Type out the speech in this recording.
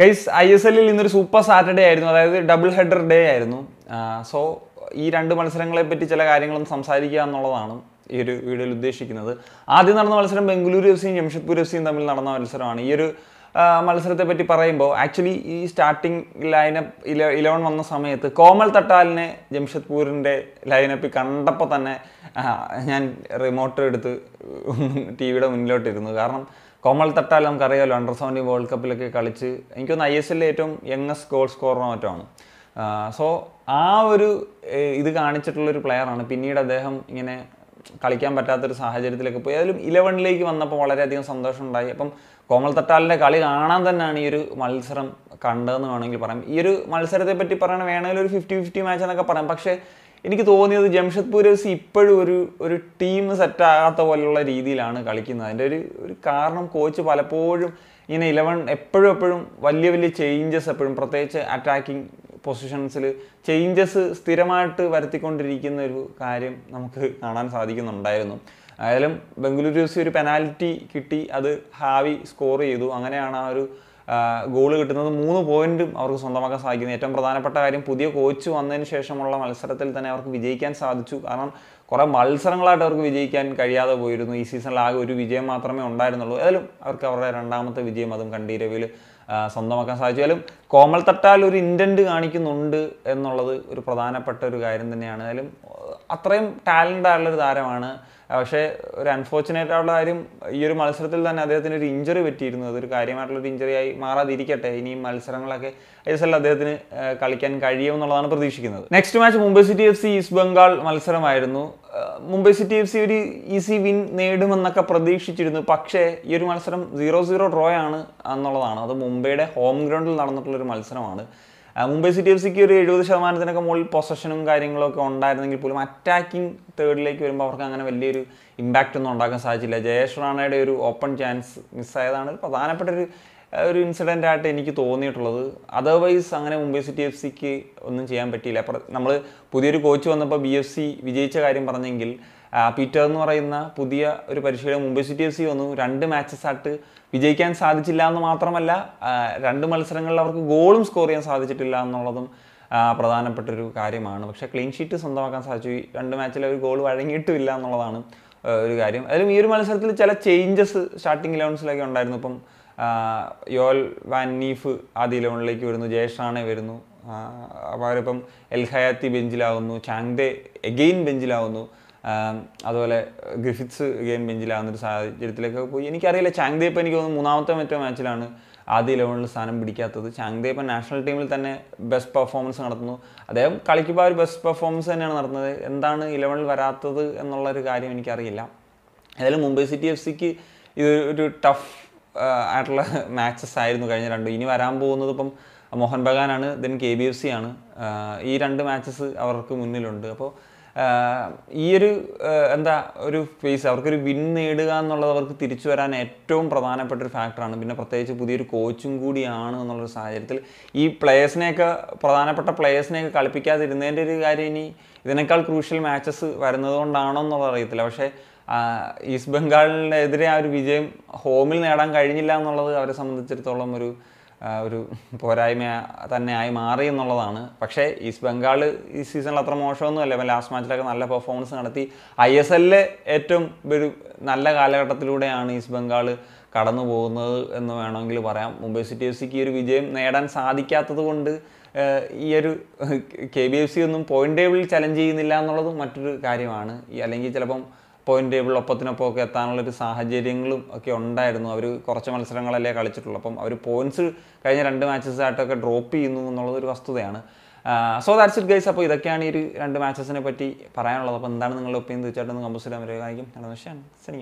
guys I S എല്ലിൽ ഇന്നൊരു super Saturday ആയിരുന്നു അതായത് ഡബിൾ ഹെഡർ ഡേ ആയിരുന്നു സോ ഈ രണ്ട് മത്സരങ്ങളെ പറ്റി ചില കാര്യങ്ങളും സംസാരിക്കുക എന്നുള്ളതാണ് ഈ ഒരു വീഡിയോയിൽ ഉദ്ദേശിക്കുന്നത് ആദ്യം നടന്ന മത്സരം ബംഗളൂരു എഫ് സിയും ജംഷഡ്പൂർ എഫ് സിയും തമ്മിൽ നടന്ന മത്സരമാണ് ഈ ഒരു മത്സരത്തെ പറ്റി പറയുമ്പോൾ ആക്ച്വലി ഈ സ്റ്റാർട്ടിംഗ് ലൈനപ്പ് ഇല ഇലവൻ വന്ന സമയത്ത് കോമൽ തട്ടാലിനെ ജംഷദ്പൂരിൻ്റെ ലൈനപ്പിൽ കണ്ടപ്പോൾ തന്നെ ഞാൻ റിമോട്ട് എടുത്ത് ടി വിയുടെ മുന്നിലോട്ടിരുന്നു കാരണം കോമൽ തട്ടാൽ നമുക്കറിയാമല്ലോ അണ്ടർ സെവൻറ്റീൻ വേൾഡ് കപ്പിലൊക്കെ കളിച്ച് എനിക്കൊന്ന് ഐ എസ് എല്ലിൽ ഏറ്റവും യങ്ങസ്റ്റ് ഗോൾ സ്കോറിനോ മറ്റോ സോ ആ ഒരു ഇത് കാണിച്ചിട്ടുള്ളൊരു പ്ലെയറാണ് പിന്നീട് അദ്ദേഹം ഇങ്ങനെ കളിക്കാൻ പറ്റാത്തൊരു സാഹചര്യത്തിലൊക്കെ പോയി അതിലും ഇലവനിലേക്ക് വന്നപ്പോൾ വളരെയധികം സന്തോഷമുണ്ടായി അപ്പം കോമൽ തട്ടാലിൻ്റെ കളി കാണാൻ തന്നെയാണ് ഈ ഒരു മത്സരം കണ്ടതെന്ന് വേണമെങ്കിൽ പറയാം ഈ ഒരു മത്സരത്തെ പറ്റി പറയണ വേണമെങ്കിൽ ഒരു ഫിഫ്റ്റി ഫിഫ്റ്റി മാച്ച് എന്നൊക്കെ പറയാം പക്ഷേ എനിക്ക് തോന്നിയത് ജംഷഡ്പൂർ ഇപ്പോഴും ഒരു ഒരു ടീം സെറ്റാകാത്ത പോലെയുള്ള രീതിയിലാണ് കളിക്കുന്നത് അതിൻ്റെ ഒരു ഒരു കാരണം കോച്ച് പലപ്പോഴും ഇങ്ങനെ ഇലവൻ എപ്പോഴും എപ്പോഴും വലിയ വലിയ ചേഞ്ചസ് എപ്പോഴും പ്രത്യേകിച്ച് അറ്റാക്കിംഗ് പൊസിഷൻസിൽ ചേഞ്ചസ് സ്ഥിരമായിട്ട് വരുത്തിക്കൊണ്ടിരിക്കുന്ന ഒരു കാര്യം നമുക്ക് കാണാൻ സാധിക്കുന്നുണ്ടായിരുന്നു ആയാലും ബംഗളൂരു എഫ് സി ഒരു പെനാൽറ്റി കിട്ടി അത് ഹാവി സ്കോർ ചെയ്തു അങ്ങനെയാണ് ആ ഒരു ഗോൾ കിട്ടുന്നത് മൂന്ന് പോയിന്റും അവർക്ക് സ്വന്തമാക്കാൻ സാധിക്കുന്നു ഏറ്റവും പ്രധാനപ്പെട്ട കാര്യം പുതിയ കോച്ച് വന്നതിന് ശേഷമുള്ള മത്സരത്തിൽ തന്നെ അവർക്ക് വിജയിക്കാൻ സാധിച്ചു കാരണം കുറേ മത്സരങ്ങളായിട്ട് അവർക്ക് വിജയിക്കാൻ കഴിയാതെ പോയിരുന്നു ഈ സീസണിൽ ആകെ ഒരു വിജയം മാത്രമേ ഉണ്ടായിരുന്നുള്ളൂ ഏതായാലും അവർക്ക് അവരുടെ രണ്ടാമത്തെ വിജയം അതും കണ്ടീരവിൽ സ്വന്തമാക്കാൻ സാധിച്ചാലും കോമൽ തട്ടാൽ ഒരു ഇൻറ്റൻറ്റ് കാണിക്കുന്നുണ്ട് എന്നുള്ളത് ഒരു പ്രധാനപ്പെട്ട ഒരു കാര്യം തന്നെയാണ് അതിലും അത്രയും ടാലൻ്റ് ആയുള്ളൊരു താരമാണ് പക്ഷേ ഒരു അൺഫോർച്ചുനേറ്റ് ആയിട്ടുള്ള കാര്യം ഈ ഒരു മത്സരത്തിൽ തന്നെ അദ്ദേഹത്തിന് ഒരു ഇഞ്ചറി പറ്റിയിരുന്നു അതൊരു കാര്യമായിട്ടുള്ള ഒരു ഇഞ്ചറി ആയി മാറാതിരിക്കട്ടെ ഇനിയും മത്സരങ്ങളൊക്കെ ഐ എസ് എൽ അദ്ദേഹത്തിന് കളിക്കാൻ കഴിയുമെന്നുള്ളതാണ് പ്രതീക്ഷിക്കുന്നത് next match Mumbai city F C East Bengal മത്സരമായിരുന്നു മുംബൈ സിറ്റി എഫ് സി ഒരു ഈസി വിൻ നേടുമെന്നൊക്കെ പ്രതീക്ഷിച്ചിരുന്നു പക്ഷേ ഈ ഒരു മത്സരം സീറോ സീറോ ഡ്രോ ആണ് എന്നുള്ളതാണ് അത് മുംബൈയുടെ ഹോം ഗ്രൗണ്ടിൽ നടന്നിട്ടുള്ള ഒരു മത്സരമാണ് മുംബൈ സിറ്റി എഫ് സിക്ക് ഒരു എഴുപത് ശതമാനത്തിനൊക്കെ മുകളിൽ പൊസഷനും കാര്യങ്ങളൊക്കെ ഉണ്ടായിരുന്നെങ്കിൽ പോലും അറ്റാക്കിംഗ് തേർഡിലേക്ക് വരുമ്പോൾ അവർക്ക് അങ്ങനെ വലിയൊരു ഇമ്പാക്റ്റ് ഒന്നും ഉണ്ടാക്കാൻ സാധിച്ചില്ല ജയേഷ് റാണയുടെ ഒരു ഓപ്പൺ ചാൻസ് മിസ്സായതാണ് പ്രധാനപ്പെട്ട ഒരു ഒരു ഇൻസിഡൻ്റ് ആയിട്ട് എനിക്ക് തോന്നിയിട്ടുള്ളത് അതർവൈസ് അങ്ങനെ മുംബൈ സിറ്റി എഫ് സിക്ക് ഒന്നും ചെയ്യാൻ പറ്റിയില്ല നമ്മൾ പുതിയൊരു കോച്ച് വന്നപ്പോൾ ബി എഫ് സി വിജയിച്ച കാര്യം പറഞ്ഞെങ്കിൽ പീറ്റർ എന്ന് പറയുന്ന പുതിയ ഒരു പരിശീലകൻ മുംബൈ സിറ്റി എഫ് സി വന്നു രണ്ട് മാച്ചസ് ആയിട്ട് വിജയിക്കാൻ സാധിച്ചില്ല എന്ന് മാത്രമല്ല രണ്ട് മത്സരങ്ങളിൽ അവർക്ക് ഗോളും സ്കോർ ചെയ്യാൻ സാധിച്ചിട്ടില്ല എന്നുള്ളതും പ്രധാനപ്പെട്ട ഒരു കാര്യമാണ് പക്ഷേ ക്ലീൻ ഷീറ്റ് സ്വന്തമാക്കാൻ സാധിച്ചു രണ്ട് മാച്ചിൽ ഒരു ഗോൾ വഴങ്ങിയിട്ടില്ല എന്നുള്ളതാണ് ഒരു കാര്യം അതിലും ഈ ഒരു മത്സരത്തിൽ ചില ചേഞ്ചസ് സ്റ്റാർട്ടിംഗ് ഇലവൻസിലൊക്കെ ഉണ്ടായിരുന്നു ഇപ്പം യോൽ വാൻനീഫ് ആദ്യ ഇലവനിലേക്ക് വരുന്നു ജയഷാണെ വരുന്നു അവരിപ്പം എൽഹയാത്തി ബെഞ്ചിലാവുന്നു ചാങ്ദെ എഗെയിൻ ബെഞ്ചിലാവുന്നു അതുപോലെ ഗ്രിഫിത്സ് ഗെയിം ബെഞ്ചിലാകുന്ന ഒരു സാഹചര്യത്തിലേക്കൊക്കെ പോയി എനിക്കറിയില്ല ചാങ്ദേപ്പ് എനിക്ക് തോന്നുന്നു മൂന്നാമത്തെ മറ്റോ മാച്ചിലാണ് ആദ്യ ലെവലിൽ സ്ഥാനം പിടിക്കാത്തത് ചാങ്ദേപ്പ് നാഷണൽ ടീമിൽ തന്നെ ബെസ്റ്റ് പെർഫോമൻസ് നടത്തുന്നു അദ്ദേഹം കളിക്കുമ്പോൾ ഒരു ബെസ്റ്റ് പെർഫോമൻസ് തന്നെയാണ് നടത്തുന്നത് എന്താണ് ഇലവനിൽ വരാത്തത് എന്നുള്ളൊരു കാര്യം എനിക്കറിയില്ല ഏതായാലും മുംബൈ സിറ്റി എഫ് സിക്ക് ഇത് ഒരു ടഫ് ആയിട്ടുള്ള മാച്ചസ് ആയിരുന്നു കഴിഞ്ഞ രണ്ടും ഇനി വരാൻ പോകുന്നത് ഇപ്പം മോഹൻ ബഗാനാണ് then K B F C ആണ് ഈ രണ്ട് മാച്ചസ് അവർക്ക് മുന്നിലുണ്ട് അപ്പോൾ ഈ ഒരു എന്താ ഒരു ഫേസ് അവർക്കൊരു വിൻ നേടുക എന്നുള്ളത് അവർക്ക് തിരിച്ചു വരാൻ ഏറ്റവും പ്രധാനപ്പെട്ട ഒരു ഫാക്ടറാണ് പിന്നെ പ്രത്യേകിച്ച് പുതിയൊരു കോച്ചും കൂടിയാണ് എന്നുള്ളൊരു സാഹചര്യത്തിൽ ഈ പ്ലേയേഴ്സിനെയൊക്കെ പ്രധാനപ്പെട്ട പ്ലേയേഴ്സിനെയൊക്കെ കളിപ്പിക്കാതിരുന്നതിൻ്റെ ഒരു കാര്യം ഇനി ഇതിനേക്കാൾ ക്രൂഷ്യൽ മാച്ചസ് വരുന്നത് കൊണ്ടാണോ എന്നുള്ളത് അറിയത്തില്ല പക്ഷേ ഈസ്റ്റ് ബംഗാളിനെതിരെ ആ ഒരു വിജയം ഹോമിൽ നേടാൻ കഴിഞ്ഞില്ല എന്നുള്ളത് അവരെ സംബന്ധിച്ചിടത്തോളം ഒരു ഒരു പോരായ്മ തന്നെ ആയി മാറി എന്നുള്ളതാണ് പക്ഷേ ഈസ്റ്റ് ബംഗാൾ ഈ സീസണിൽ അത്ര മോശമൊന്നും അല്ല ലാസ്റ്റ് മാച്ചിലൊക്കെ നല്ല പെർഫോമൻസ് നടത്തി ഐ എസ് എല്ലിൽ ഏറ്റവും ഒരു നല്ല കാലഘട്ടത്തിലൂടെയാണ് ഈസ്റ്റ് ബംഗാൾ കടന്നു പോകുന്നത് എന്ന് വേണമെങ്കിൽ പറയാം മുംബൈ സിറ്റി എഫ് സിക്ക് ഈ ഒരു വിജയം നേടാൻ സാധിക്കാത്തത് കൊണ്ട് ഈ ഒരു കെ ബി എഫ് സി ഒന്നും പോയിന്റ് ടേബിളിൽ ചലഞ്ച് ചെയ്യുന്നില്ല എന്നുള്ളതും മറ്റൊരു കാര്യമാണ് അല്ലെങ്കിൽ ചിലപ്പം പോയിന്റ് ടേബിൾ ഒപ്പത്തിനൊപ്പം ഒക്കെ എത്താനുള്ള ഒരു സാഹചര്യങ്ങളും ഒക്കെ ഉണ്ടായിരുന്നു അവർ കുറച്ച് മത്സരങ്ങളല്ലേ കളിച്ചിട്ടുള്ളൂ അപ്പം അവർ പോയിന്റ്സ് കഴിഞ്ഞ രണ്ട് മാച്ചസ് ആയിട്ടൊക്കെ ഡ്രോപ്പ് ചെയ്യുന്നു എന്നുള്ളത് ഒരു വസ്തുതയാണ് സോ ദാറ്റ്സ് ഇറ്റ് ഗൈസ് അപ്പോൾ ഇതൊക്കെയാണ് ഈ ഒരു രണ്ട് മാച്ചസിനെ പറ്റി പറയാനുള്ളത് അപ്പോൾ എന്താണ് നിങ്ങളുടെ ഒപ്പീനിയൻ തീർച്ചയായിട്ടും കമ്പോസിൽ അമരകാണിക്കും നല്ല വിഷയമാണ്